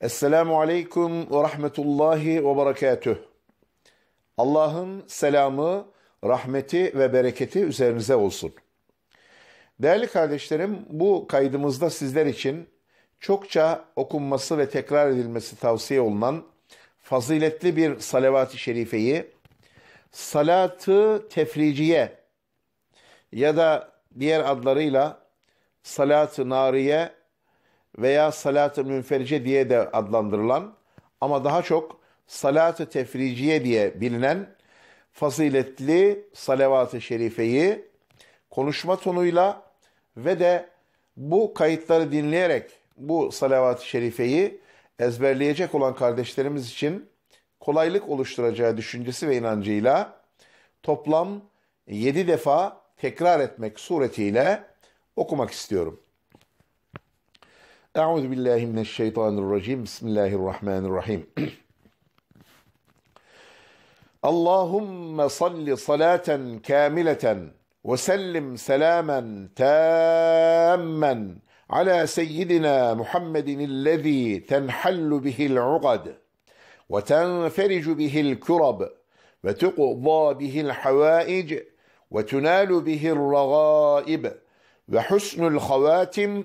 Esselamu Aleyküm ve Rahmetullahi ve Berekatüh. Allah'ın selamı, rahmeti ve bereketi üzerinize olsun. Değerli kardeşlerim, bu kaydımızda sizler için çokça okunması ve tekrar edilmesi tavsiye olunan faziletli bir salavat-ı şerifeyi salatı tefriciye ya da diğer adlarıyla salat-ı nariye veya salat-ı münferice diye de adlandırılan ama daha çok salat-ı tefriciye diye bilinen faziletli salavat-ı şerifeyi konuşma tonuyla ve de bu kayıtları dinleyerek bu salavat-ı şerifeyi ezberleyecek olan kardeşlerimiz için kolaylık oluşturacağı düşüncesi ve inancıyla toplam 7 defa tekrar etmek suretiyle okumak istiyorum. أعوذ بالله من الشيطان الرجيم بسم الله الرحمن الرحيم اللهم صل صلاة كاملة وسلم سلاما تاما على سيدنا محمد الذي تنحل به العقد وتنفرج به الكرب وتقضى به الحوائج وتنال به الرغائب وحسن الخواتم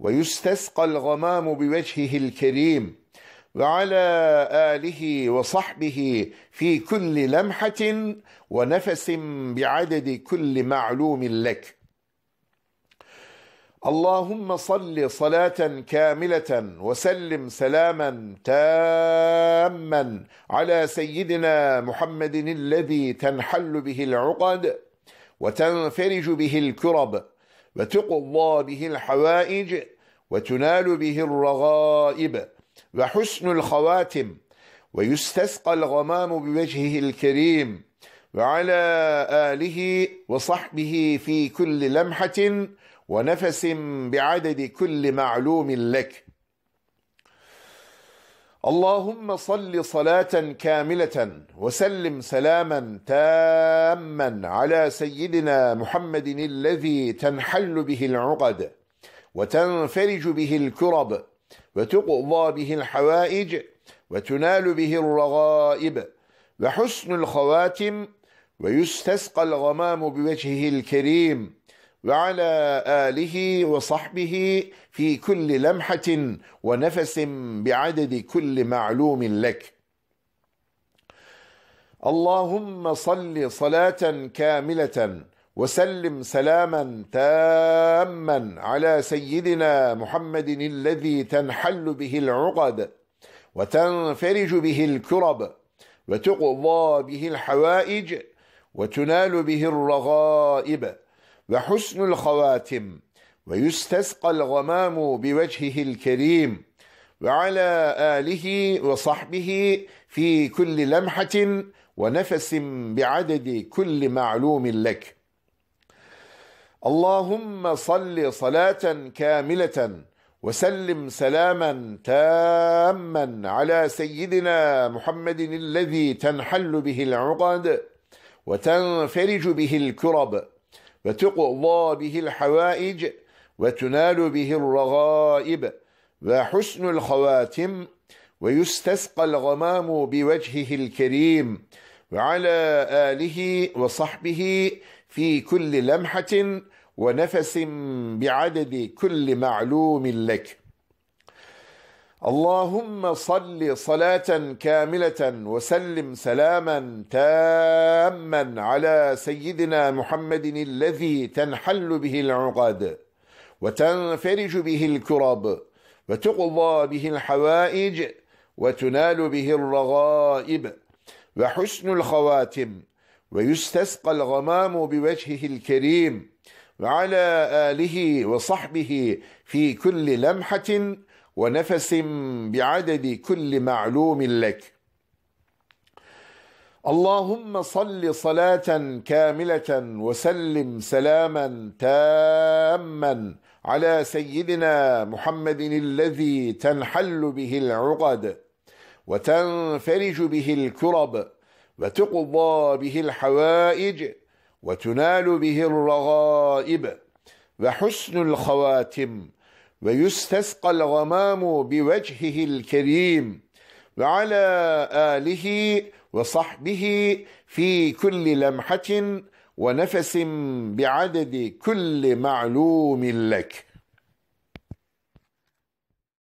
ويستسقى الغمام بوجهه الكريم وعلى اله وصحبه في كل لمحه ونفس بعدد كل معلوم لك اللهم صل صلاه كامله وسلم سلاما تاما على سيدنا محمد الذي تنحل به العقد وتنفرج به الكرب الله به الحوائج وتنال به الرغائب وحسن الخواتم ويستسقى الغمام بوجهه الكريم وعلى آله وصحبه في كل لمحة ونفس بعدد كل معلوم لك اللهم صل صلاة كاملة وسلم سلاما تاما على سيدنا محمد الذي تنحل به العقد وتنفرج به الكرب وتقضى به الحوائج وتنال به الرغائب وحسن الخواتم ويستسقى الغمام بوجهه الكريم وعلى آله وصحبه في كل لمحة ونفس بعدد كل معلوم لك اللهم صل صلاة كاملة وسلم سلاما تاما على سيدنا محمد الذي تنحل به العقد وتنفرج به الكرب وتقضى به الحوائج وتنال به الرغائب وحسن الخواتم ويستسقى الغمام بوجهه الكريم وعلى آله وصحبه في كل لمحة ونفس بعدد كل معلوم لك اللهم صل صلاة كاملة وسلم سلاما تاما على سيدنا محمد الذي تنحل به العقد وتنفرج به الكرب وتقضى به الحوائج وتنال به الرغائب وحسن الخواتم ويستسقى الغمام بوجهه الكريم وعلى آله وصحبه في كل لمحة ونفس بعدد كل معلوم لك اللهم صل صلاة كاملة وسلم سلاما تاما على سيدنا محمد الذي تنحل به العقد وتنفرج به الكرب وتقضى به الحوائج وتنال به الرغائب وحسن الخواتم ويستسقى الغمام بوجهه الكريم وعلى آله وصحبه في كل لمحة ونفس بعدد كل معلوم لك اللهم صل صلاة كاملة وسلم سلاما تاما على سيدنا محمد الذي تنحل به العقد وتنفرج به الكرب وتقضى به الحوائج وتنال به الرغائب وحسن الخواتم ويستسقى الغمام بوجهه الكريم وعلى آله وصحبه في كل لمحة ونفس بعدد كل معلوم لك